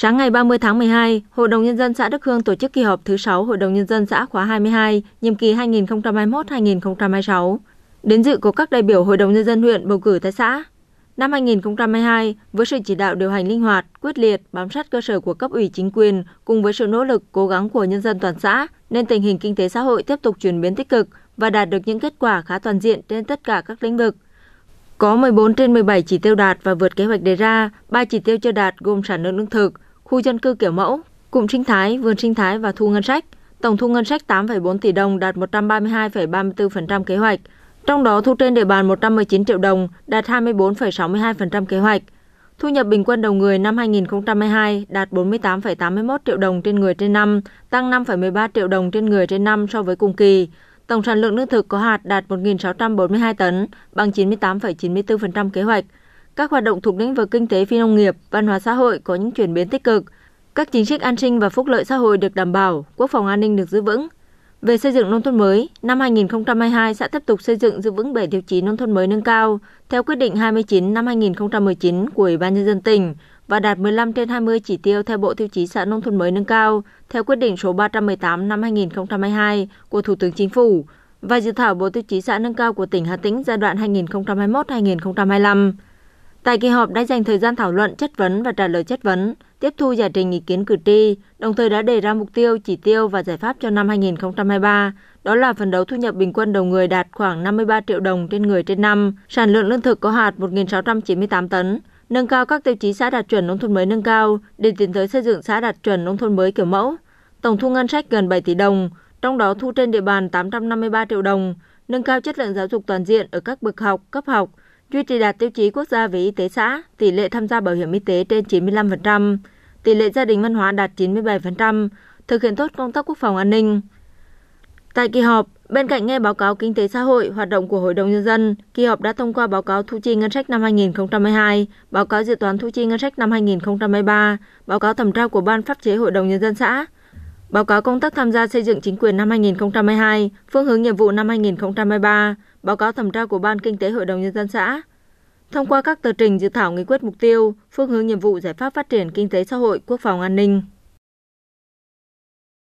Sáng ngày 30 tháng 12, Hội đồng Nhân dân xã Đức Hương tổ chức kỳ họp thứ 6 Hội đồng Nhân dân xã khóa 22, nhiệm kỳ 2021-2026. Đến dự có các đại biểu Hội đồng Nhân dân huyện bầu cử tại xã. Năm 2022, với sự chỉ đạo điều hành linh hoạt, quyết liệt, bám sát cơ sở của cấp ủy chính quyền cùng với sự nỗ lực, cố gắng của nhân dân toàn xã, nên tình hình kinh tế xã hội tiếp tục chuyển biến tích cực và đạt được những kết quả khá toàn diện trên tất cả các lĩnh vực. Có 14 trên 17 chỉ tiêu đạt và vượt kế hoạch đề ra, 3 chỉ tiêu chưa đạt gồm sản lượng lương thực, khu dân cư kiểu mẫu, cụm sinh thái, vườn sinh thái và thu ngân sách. Tổng thu ngân sách 8,4 tỷ đồng đạt 132,34% kế hoạch. Trong đó thu trên địa bàn 119 triệu đồng đạt 24,62% kế hoạch. Thu nhập bình quân đầu người năm 2022 đạt 48,81 triệu đồng trên người trên năm, tăng 5,13 triệu đồng trên người trên năm so với cùng kỳ. Tổng sản lượng lương thực có hạt đạt 1.642 tấn, bằng 98,94% kế hoạch các hoạt động thuộc lĩnh vực kinh tế phi nông nghiệp, văn hóa xã hội có những chuyển biến tích cực. Các chính sách an sinh và phúc lợi xã hội được đảm bảo, quốc phòng an ninh được giữ vững. Về xây dựng nông thôn mới, năm 2022 xã tiếp tục xây dựng giữ vững 7 tiêu chí nông thôn mới nâng cao theo quyết định 29 năm 2019 của Ủy ban nhân dân tỉnh và đạt 15 trên 20 chỉ tiêu theo Bộ tiêu chí xã nông thôn mới nâng cao theo quyết định số 318 năm 2022 của Thủ tướng Chính phủ và dự thảo Bộ tiêu chí xã nâng cao của tỉnh Hà Tĩnh giai đoạn 2021-2025. Tại kỳ họp đã dành thời gian thảo luận, chất vấn và trả lời chất vấn, tiếp thu giải trình ý kiến cử tri, đồng thời đã đề ra mục tiêu, chỉ tiêu và giải pháp cho năm 2023, đó là phần đấu thu nhập bình quân đầu người đạt khoảng 53 triệu đồng trên người trên năm, sản lượng lương thực có hạt 1.698 tấn, nâng cao các tiêu chí xã đạt chuẩn nông thôn mới nâng cao để tiến tới xây dựng xã đạt chuẩn nông thôn mới kiểu mẫu. Tổng thu ngân sách gần 7 tỷ đồng, trong đó thu trên địa bàn 853 triệu đồng, nâng cao chất lượng giáo dục toàn diện ở các bậc học, cấp học – duy trì đạt tiêu chí quốc gia về y tế xã, tỷ lệ tham gia bảo hiểm y tế trên 95%, tỷ lệ gia đình văn hóa đạt 97%, thực hiện tốt công tác quốc phòng an ninh. Tại kỳ họp, bên cạnh nghe báo cáo kinh tế xã hội, hoạt động của Hội đồng Nhân dân, kỳ họp đã thông qua báo cáo thu chi ngân sách năm 2022, báo cáo dự toán thu chi ngân sách năm 2023, báo cáo thẩm tra của Ban pháp chế Hội đồng Nhân dân xã, Báo cáo công tác tham gia xây dựng chính quyền năm 2022, phương hướng nhiệm vụ năm 2023, báo cáo thẩm tra của Ban Kinh tế Hội đồng Nhân dân xã. Thông qua các tờ trình dự thảo nghị quyết mục tiêu, phương hướng nhiệm vụ giải pháp phát triển kinh tế xã hội, quốc phòng an ninh.